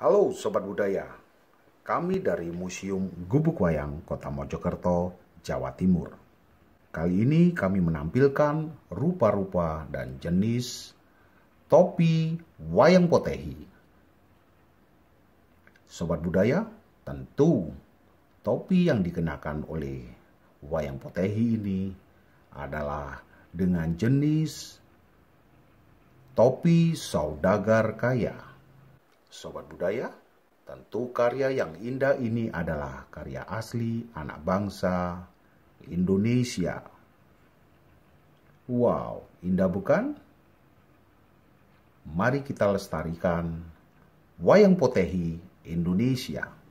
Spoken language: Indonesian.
Halo Sobat Budaya, kami dari Museum Gubuk Wayang Kota Mojokerto, Jawa Timur. Kali ini kami menampilkan rupa-rupa dan jenis topi wayang potehi. Sobat Budaya, tentu topi yang dikenakan oleh wayang potehi ini adalah dengan jenis Topi Saudagar Kaya. Sobat budaya, tentu karya yang indah ini adalah karya asli anak bangsa Indonesia. Wow, indah bukan? Mari kita lestarikan wayang potehi Indonesia.